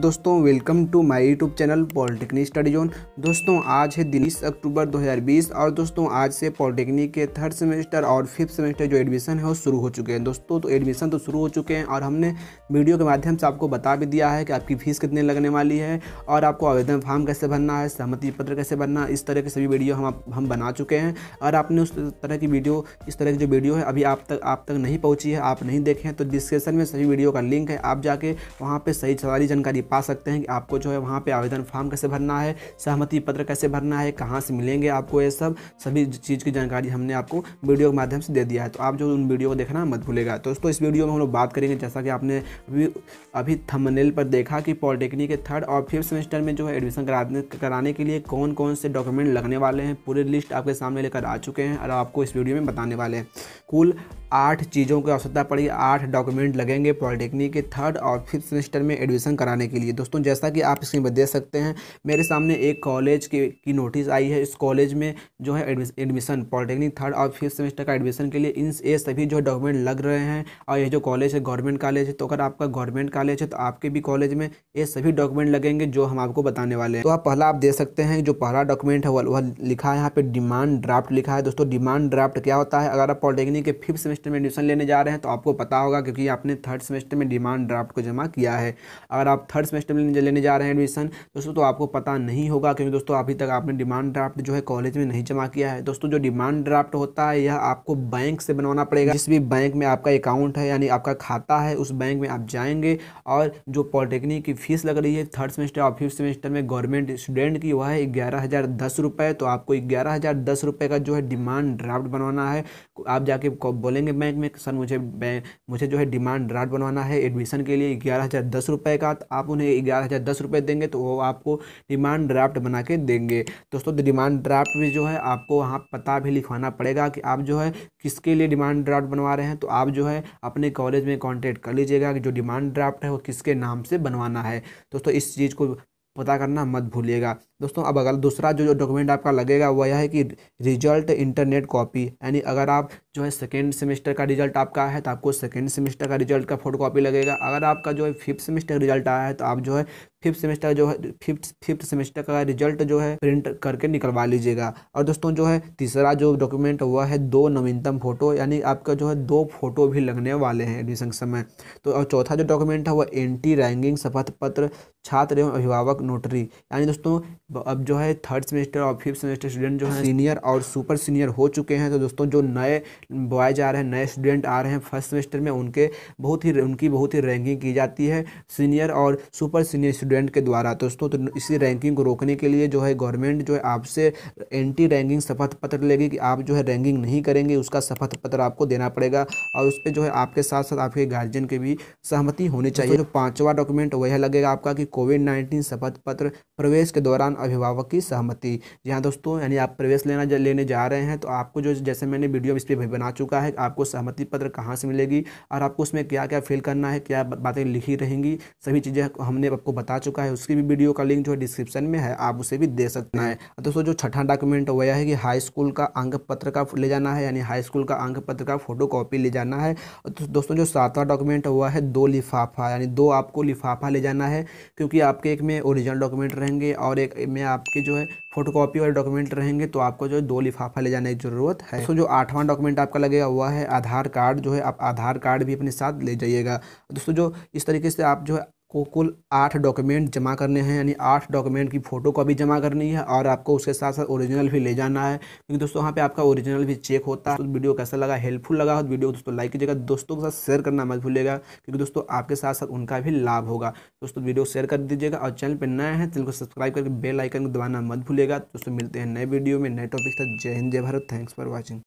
दोस्तों welcome to my YouTube channel polytechnic study zone दोस्तों आज है दिनीस अक्टूबर 2020 और दोस्तों आज से पॉलिटेक्निक के थर्ड सेमेस्टर और फिफ्थ सेमेस्टर जो एडमिशन है वो शुरू हो चुके हैं दोस्तों तो एडमिशन तो शुरू हो चुके हैं और हमने वीडियो के माध्यम से आपको बता भी दिया है कि आपकी फीस कितने लगने वाली है और आपको आवेदन फार्म कैसे भरना है सहमति पत्र कैसे भरना इस तरह के सभी वीडियो हम हम बना चुके हैं और आपने उस तरह की वीडियो इस तरह की जो वीडियो है अभी आप तक आप तक नहीं पहुँची है आप नहीं देखें तो डिस्क्रिप्शन में सभी वीडियो का लिंक है आप जाके वहाँ पर सही सारी जानकारी देख पा सकते हैं कि आपको जो है वहाँ पर आवेदन फॉर्म कैसे भरना है सहमति पत्र कैसे भरना है कहाँ से मिलेंगे आपको ये सब सभी चीज़ की जानकारी हमने आपको वीडियो के माध्यम से दे दिया है तो आप जो उन वीडियो को देखना मत भूलेगा तो दोस्तों इस वीडियो में हम लोग बात करेंगे जैसा कि आपने अभी अभी थमनेल पर देखा कि पॉलिटेक्निक के थर्ड और फिफ्थ सेमेस्टर में जो है एडमिशन कराने कराने के लिए कौन कौन से डॉक्यूमेंट लगने वाले हैं पूरे लिस्ट आपके सामने लेकर आ चुके हैं और आपको इस वीडियो में बताने वाले हैं कुल आठ चीज़ों की आवश्यकता पड़ी आठ डॉक्यूमेंट लगेंगे पॉलिटेक्निक के थर्ड और फिफ्थ सेमेस्टर में एडमिशन कराने के लिए दोस्तों जैसा कि आप इसमें देख सकते हैं मेरे सामने एक कॉलेज के की नोटिस आई है इस कॉलेज में जो है एडमिशन पॉलिटेक्निक थर्ड और फिफ्थ सेमेस्टर का एडमिशन के लिए इन ये सभी जो डॉक्यूमेंट लग रहे हैं और ये जो कॉलेज है गवर्नमेंट कॉलेज है तो अगर आपका गवर्नमेंट कॉलेज है तो आपके भी कॉलेज में ये सभी डॉक्यूमेंट लगेंगे जो हम आपको बताने वाले हैं तो आप पहला आप देख सकते हैं जो पहला डॉक्यूमेंट है वह लिखा है यहाँ पर डिमांड ड्राफ्ट लिखा है दोस्तों डिमांड ड्राफ्ट क्या होता है अगर आप पॉलिटेक्निक के फिफ्थ सेमेस्टर में एडमिशन लेने जा रहे हैं तो आपको पता होगा क्योंकि आपने थर्ड सेमेस्टर में डिमांड ड्राफ्ट को जमा किया है अगर आप थर्ड सेमेस्टर में लेने जा रहे हैं एडमिशन दोस्तों तो आपको पता नहीं होगा क्योंकि दोस्तों अभी तक आपने डिमांड ड्राफ्ट जो है कॉलेज में नहीं जमा किया है दोस्तों जो डिमांड ड्राफ्ट होता है यह आपको बैंक से बनवाना पड़ेगा जिस भी बैंक में आपका अकाउंट है यानी आपका खाता है उस बैंक में आप जाएंगे और जो पॉलिटेक्निक की फीस लग रही है थर्ड सेमेस्टर और फिफ्थ सेमेस्टर में गवर्नमेंट स्टूडेंट की वह है ग्यारह हज़ार दस रुपये तो आपको ग्यारह हज़ार दस रुपये का जो है डिमांड ड्राफ्ट बनवाना है आप जाके बोलेंगे देंगे बैंक में सर मुझे मुझे जो है डिमांड ड्राफ्ट बनवाना है एडमिशन के लिए ग्यारह हज़ार दस रुपये का तो आप उन्हें ग्यारह हज़ार दस रुपये देंगे तो वो आपको डिमांड ड्राफ्ट बना के देंगे दोस्तों तो डिमांड ड्राफ्ट भी जो है आपको वहाँ पता भी लिखवाना पड़ेगा कि आप जो है किसके लिए डिमांड ड्राफ्ट बनवा रहे हैं तो आप जो है अपने कॉलेज में कॉन्टेक्ट कर लीजिएगा कि जो डिमांड ड्राफ्ट है वो किसके नाम से बनवाना है दोस्तों इस चीज़ को पता करना मत भूलिएगा दोस्तों अब अगर दूसरा जो डॉक्यूमेंट आपका लगेगा वह यह है कि रिजल्ट इंटरनेट कॉपी यानी अगर आप जो है सेकेंड सेमेस्टर का रिजल्ट आपका है तो आपको सेकेंड सेमेस्टर का रिजल्ट का फोटो कॉपी लगेगा अगर आपका जो है फिफ्थ सेमेस्टर का रिजल्ट आया है तो आप जो है फिफ्थ सेमेस्टर जो है फिफ्थ फिफ्थ सेमेस्टर का रिजल्ट जो है प्रिंट करके निकलवा लीजिएगा और दोस्तों जो है तीसरा जो डॉक्यूमेंट हुआ है दो नवीनतम फोटो यानी आपका जो है दो फोटो भी लगने वाले हैं एडमिशन समय तो और चौथा जो डॉक्यूमेंट है वह एंटी रैंकिंग शपथ पत्र छात्र एवं अभिभावक नोटरी यानी दोस्तों अब जो है थर्ड सेमेस्टर और फिफ्थ सेमेस्टर स्टूडेंट जो है सीनियर और सुपर सीनियर हो चुके हैं तो दोस्तों जो नए बॉयज आ रहे हैं नए स्टूडेंट आ रहे हैं फर्स्ट सेमेस्टर में उनके बहुत ही उनकी बहुत ही रैंकिंग की जाती है सीनियर और सुपर सीनियर स्टूडेंट के द्वारा दोस्तों तो इसी रैंकिंग को रोकने के लिए जो है गवर्नमेंट जो है आपसे एंटी रैंकिंग शपथ पत्र लेगी कि आप जो है रैंकिंग नहीं करेंगे उसका शपथ पत्र आपको देना पड़ेगा और उस पर जो है आपके साथ साथ आपके गार्जियन की भी सहमति होनी चाहिए जो पाँचवा डॉक्यूमेंट वह लगेगा आपका कि कोविड नाइन्टीन शपथ पत्र प्रवेश के दौरान अभिभावक की सहमति जी हाँ दोस्तों यानी आप प्रवेश लेना लेने जा रहे हैं तो आपको जो जैसे मैंने वीडियो इस पर बना चुका है आपको सहमति पत्र कहाँ से मिलेगी और आपको उसमें क्या क्या फिल करना है क्या बातें लिखी रहेंगी सभी चीज़ें हमने आपको बता चुका है उसकी भी वीडियो का लिंक जो है डिस्क्रिप्शन में है आप उसे भी दे सकते हैं दोस्तों जो छठा डॉक्यूमेंट हो है कि हाई स्कूल का अंक पत्र का ले जाना है यानी हाई स्कूल का अंक पत्र का फोटो कॉपी ले जाना है तो दोस्तों जो सातवां डॉक्यूमेंट हुआ है दो लिफाफा यानी दो आपको लिफाफा ले जाना है क्योंकि आपके एक में ओरिजिनल डॉक्यूमेंट रहेंगे और एक में आपके जो है फोटो कॉपी वाले डॉक्यूमेंट रहेंगे तो आपको जो है दो लिफाफा ले जाने की ज़रूरत है दोस्तों जो आठवां डॉक्यूमेंट आपका लगेगा हुआ है आधार कार्ड जो है आप आधार कार्ड भी अपने साथ ले जाइएगा दोस्तों जो इस तरीके से आप जो है को कुल आठ डॉक्यूमेंट जमा करने हैं यानी आठ डॉक्यूमेंट की फ़ोटो कॉपी जमा करनी है और आपको उसके साथ साथ ओरिजिनल भी ले जाना है क्योंकि दोस्तों यहाँ पे आपका ओरिजिनल भी चेक होता है तो वीडियो कैसा लगा हेल्पफुल लगा हो तो वीडियो दोस्तों लाइक कीजिएगा दोस्तों के साथ शेयर करना मत भूलिएगा क्योंकि दोस्तों आपके साथ साथ उनका भी लाभ होगा दोस्तों वीडियो शेयर कर दीजिएगा और चैनल पर नए हैं चैनल को सब्सक्राइब करके बेल आइकन को दबाना मत भूलेगा दोस्तों मिलते हैं नए वीडियो में नए टॉपिक जय हिंद जय भारत थैंक्स फॉर वॉचिंग